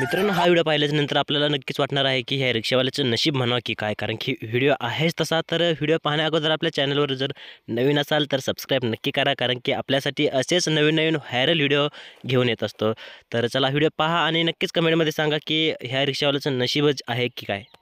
मित्रों हा व्हिडिओ पाहिल्याच्यानंतर आपल्याला नक्कीच वाटणार आहे की ह्या रिक्षावाल्याचं नशीब म्हणावं की काय कारण की व्हिडिओ आहेच तसा पहाने अगोदर आप चैनल पर जर नवन आल तो सब्सक्राइब नक्की करा कारण कि अपने असेच नवन नवीन व्हायरल व्हिडिओ घेऊन येत असतो चला वीडियो पहा आणि नक्कीच कमेंटमध्ये सांगा की ह्या रिक्षावाल्याचं नशीबच आहे की काय